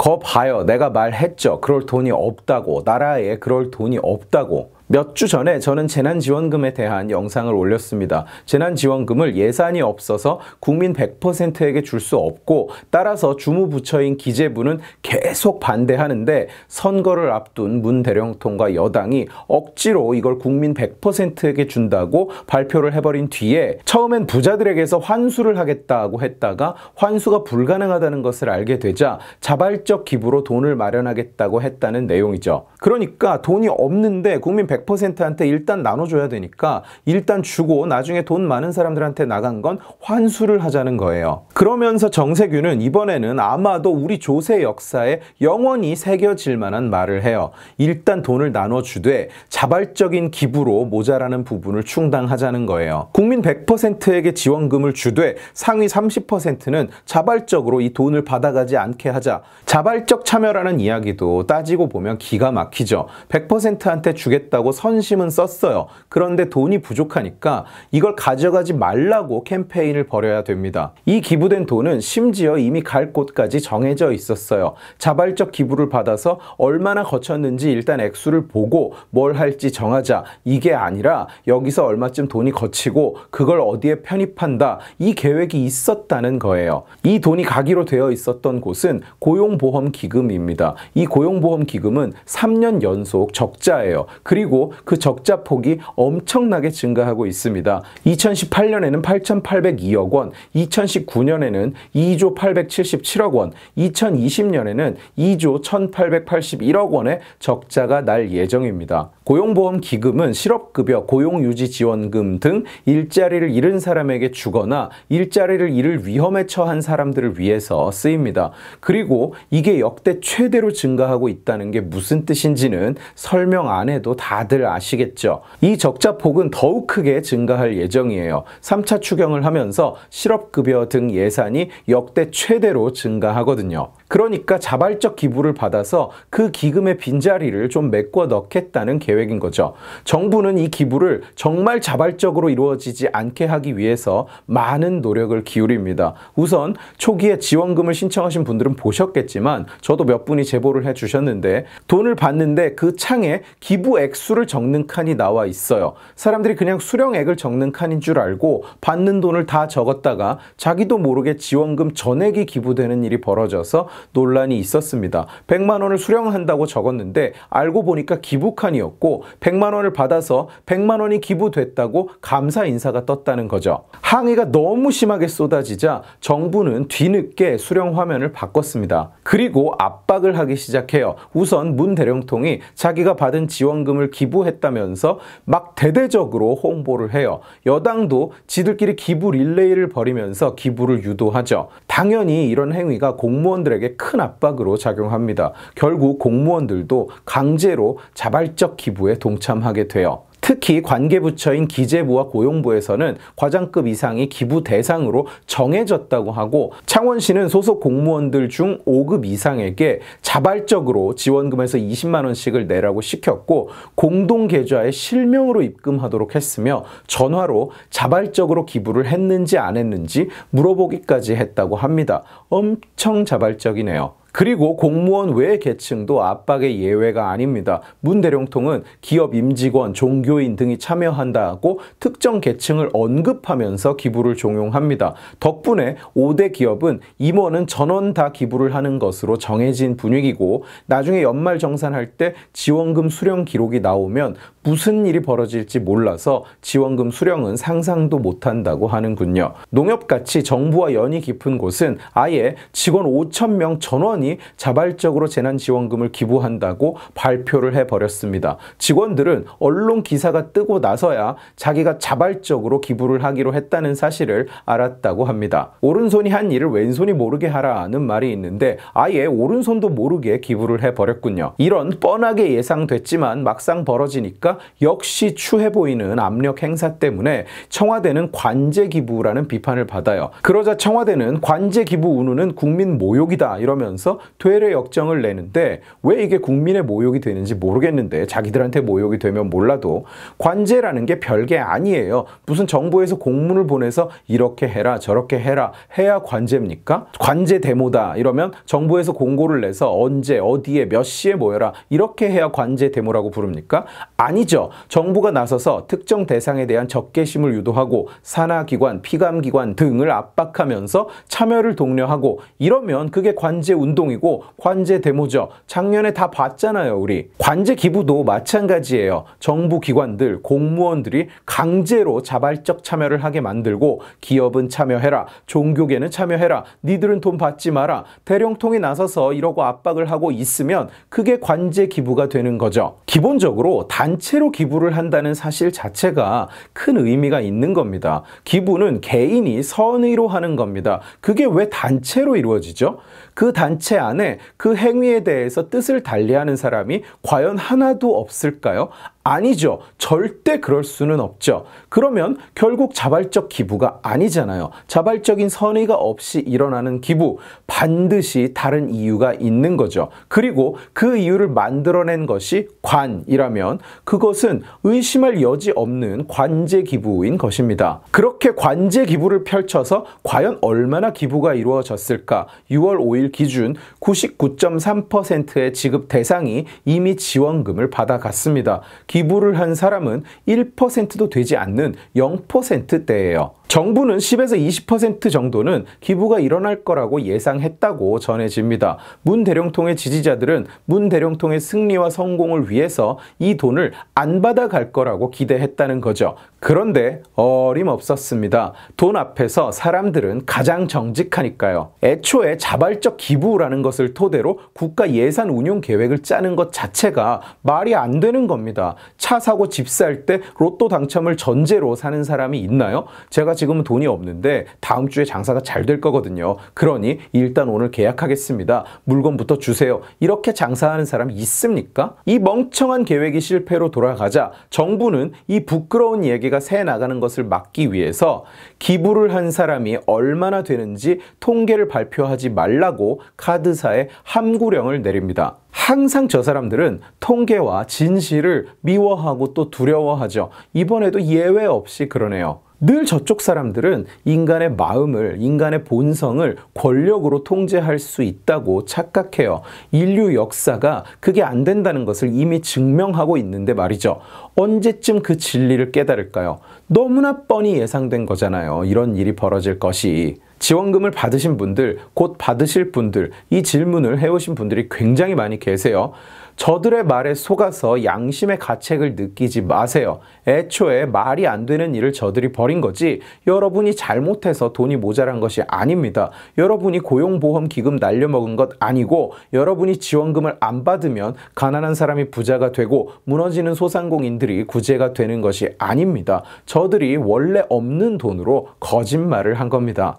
거 봐요. 내가 말했죠. 그럴 돈이 없다고. 나라에 그럴 돈이 없다고. 몇주 전에 저는 재난지원금에 대한 영상을 올렸습니다. 재난지원금을 예산이 없어서 국민 100%에게 줄 수 없고 따라서 주무부처인 기재부는 계속 반대하는데 선거를 앞둔 문 대령통과 여당이 억지로 이걸 국민 100%에게 준다고 발표를 해버린 뒤에 처음엔 부자들에게서 환수를 하겠다고 했다가 환수가 불가능하다는 것을 알게 되자 자발적 기부로 돈을 마련하겠다고 했다는 내용이죠. 그러니까 돈이 없는데 국민 100 100%한테 일단 나눠줘야 되니까 일단 주고 나중에 돈 많은 사람들한테 나간 건 환수를 하자는 거예요. 그러면서 정세균은 이번에는 아마도 우리 조세 역사에 영원히 새겨질 만한 말을 해요. 일단 돈을 나눠주되 자발적인 기부로 모자라는 부분을 충당하자는 거예요. 국민 100%에게 지원금을 주되 상위 30%는 자발적으로 이 돈을 받아가지 않게 하자. 자발적 참여라는 이야기도 따지고 보면 기가 막히죠. 100%한테 주겠다고 하겠다고 선심은 썼어요. 그런데 돈이 부족하니까 이걸 가져가지 말라고 캠페인을 벌여야 됩니다. 이 기부된 돈은 심지어 이미 갈 곳까지 정해져 있었어요. 자발적 기부를 받아서 얼마나 거쳤는지 일단 액수를 보고 뭘 할지 정하자. 이게 아니라 여기서 얼마쯤 돈이 거치고 그걸 어디에 편입한다. 이 계획이 있었다는 거예요. 이 돈이 가기로 되어 있었던 곳은 고용보험기금입니다. 이 고용보험기금은 3년 연속 적자예요. 그리고 그 적자 폭이 엄청나게 증가하고 있습니다. 2018년에는 8,802억 원, 2019년에는 2조 877억 원, 2020년에는 2조 1,881억 원의 적자가 날 예정입니다. 고용보험 기금은 실업급여, 고용유지지원금 등 일자리를 잃은 사람에게 주거나 일자리를 잃을 위험에 처한 사람들을 위해서 쓰입니다. 그리고 이게 역대 최대로 증가하고 있다는 게 무슨 뜻인지는 설명 안 해도 다 다들 아시겠죠. 이 적자 폭은 더욱 크게 증가할 예정이에요. 3차 추경을 하면서 실업급여 등 예산이 역대 최대로 증가하거든요. 그러니까 자발적 기부를 받아서 그 기금의 빈자리를 좀 메꿔 넣겠다는 계획인 거죠. 정부는 이 기부를 정말 자발적으로 이루어지지 않게 하기 위해서 많은 노력을 기울입니다. 우선 초기에 지원금을 신청하신 분들은 보셨겠지만 저도 몇 분이 제보를 해 주셨는데 돈을 받는데 그 창에 기부 액수 액수를 적는 칸이 나와 있어요. 사람들이 그냥 수령액을 적는 칸인 줄 알고 받는 돈을 다 적었다가 자기도 모르게 지원금 전액이 기부되는 일이 벌어져서 논란이 있었습니다. 100만 원을 수령한다고 적었는데 알고 보니까 기부칸이었고 100만 원을 받아서 100만 원이 기부됐다고 감사 인사가 떴다는 거죠. 항의가 너무 심하게 쏟아지자 정부는 뒤늦게 수령 화면을 바꿨습니다. 그리고 압박을 하기 시작해요. 우선 문 대령통이 자기가 받은 지원금을 기부했다면서 막 대대적으로 홍보를 해요. 여당도 지들끼리 기부 릴레이를 벌이면서 기부를 유도하죠. 당연히 이런 행위가 공무원들에게 큰 압박으로 작용합니다. 결국 공무원들도 강제로 자발적 기부에 동참하게 돼요. 특히 관계부처인 기재부와 고용부에서는 과장급 이상이 기부 대상으로 정해졌다고 하고 창원시는 소속 공무원들 중 5급 이상에게 자발적으로 지원금에서 20만 원씩을 내라고 시켰고 공동 계좌에 실명으로 입금하도록 했으며 전화로 자발적으로 기부를 했는지 안 했는지 물어보기까지 했다고 합니다. 엄청 자발적이네요. 그리고 공무원 외 계층도 압박의 예외가 아닙니다. 문 대령통은 기업 임직원, 종교인 등이 참여한다고 특정 계층을 언급하면서 기부를 종용합니다. 덕분에 5대 기업은 임원은 전원 다 기부를 하는 것으로 정해진 분위기고 나중에 연말 정산할 때 지원금 수령 기록이 나오면 무슨 일이 벌어질지 몰라서 지원금 수령은 상상도 못한다고 하는군요. 농협같이 정부와 연이 깊은 곳은 아예 직원 5천 명 전원 직원이 자발적으로 재난지원금을 기부한다고 발표를 해버렸습니다. 직원들은 언론 기사가 뜨고 나서야 자기가 자발적으로 기부를 하기로 했다는 사실을 알았다고 합니다. 오른손이 한 일을 왼손이 모르게 하라는 말이 있는데 아예 오른손도 모르게 기부를 해버렸군요. 이런 뻔하게 예상됐지만 막상 벌어지니까 역시 추해 보이는 압력 행사 때문에 청와대는 관제 기부라는 비판을 받아요. 그러자 청와대는 관제 기부 운운는 국민 모욕이다 이러면서 해서 되레 역정을 내는데 왜 이게 국민의 모욕이 되는지 모르겠는데 자기들한테 모욕이 되면 몰라도 관제라는 게 별게 아니에요. 무슨 정부에서 공문을 보내서 이렇게 해라 저렇게 해라 해야 관제입니까? 관제 데모다 이러면 정부에서 공고를 내서 언제 어디에 몇 시에 모여라 이렇게 해야 관제 데모라고 부릅니까? 아니죠. 정부가 나서서 특정 대상에 대한 적개심을 유도하고 산하기관, 피감기관 등을 압박하면서 참여를 독려하고 이러면 그게 관제 운동 변동이고 관제 데모죠. 작년에 다 봤잖아요, 우리. 관제 기부도 마찬가지예요. 정부 기관들, 공무원들이 강제로 자발적 참여를 하게 만들고 기업은 참여해라, 종교계는 참여해라, 니들은 돈 받지 마라, 대령통이 나서서 이러고 압박을 하고 있으면 그게 관제 기부가 되는 거죠. 기본적으로 단체로 기부를 한다는 사실 자체가 큰 의미가 있는 겁니다. 기부는 개인이 선의로 하는 겁니다. 그게 왜 단체로 이루어지죠? 그 단체 업체 안에 그 행위에 대해서 뜻을 달리하는 사람이 과연 하나도 없을까요? 아니죠. 절대 그럴 수는 없죠. 그러면 결국 자발적 기부가 아니잖아요. 자발적인 선의가 없이 일어나는 기부 반드시 다른 이유가 있는 거죠. 그리고 그 이유를 만들어낸 것이 관이라면 그것은 의심할 여지 없는 관제 기부인 것입니다. 그렇게 관제 기부를 펼쳐서 과연 얼마나 기부가 이루어졌을까? 6월 5일 기준 99.3%의 지급 대상이 이미 지원금을 받아갔습니다. 기부를 한 사람은 1%도 되지 않는 0%대예요. 정부는 10에서 20% 정도는 기부가 일어날 거라고 예상했다고 전해집니다. 문 대령통의 지지자들은 문 대령통의 승리와 성공을 위해서 이 돈을 안 받아갈 거라고 기대했다는 거죠. 그런데 어림없었습니다. 돈 앞에서 사람들은 가장 정직하니까요. 애초에 자발적 기부라는 것을 토대로 국가 예산 운용 계획을 짜는 것 자체가 말이 안 되는 겁니다. 차 사고 집 살 때 로또 당첨을 전제로 사는 사람이 있나요? 제가 지금은 돈이 없는데 다음 주에 장사가 잘 될 거거든요. 그러니 일단 오늘 계약하겠습니다. 물건부터 주세요. 이렇게 장사하는 사람 있습니까? 이 멍청한 계획이 실패로 돌아가자 정부는 이 부끄러운 얘기가 새 나가는 것을 막기 위해서 기부를 한 사람이 얼마나 되는지 통계를 발표하지 말라고 카드사에 함구령을 내립니다. 항상 저 사람들은 통계와 진실을 미워하고 또 두려워하죠. 이번에도 예외 없이 그러네요. 늘 저쪽 사람들은 인간의 마음을, 인간의 본성을 권력으로 통제할 수 있다고 착각해요. 인류 역사가 그게 안 된다는 것을 이미 증명하고 있는데 말이죠. 언제쯤 그 진리를 깨달을까요? 너무나 뻔히 예상된 거잖아요. 이런 일이 벌어질 것이. 지원금을 받으신 분들, 곧 받으실 분들, 이 질문을 해오신 분들이 굉장히 많이 계세요. 저들의 말에 속아서 양심의 가책을 느끼지 마세요. 애초에 말이 안 되는 일을 저들이 벌인 거지 여러분이 잘못해서 돈이 모자란 것이 아닙니다. 여러분이 고용보험 기금 날려먹은 것 아니고 여러분이 지원금을 안 받으면 가난한 사람이 부자가 되고 무너지는 소상공인들이 구제가 되는 것이 아닙니다. 저들이 원래 없는 돈으로 거짓말을 한 겁니다.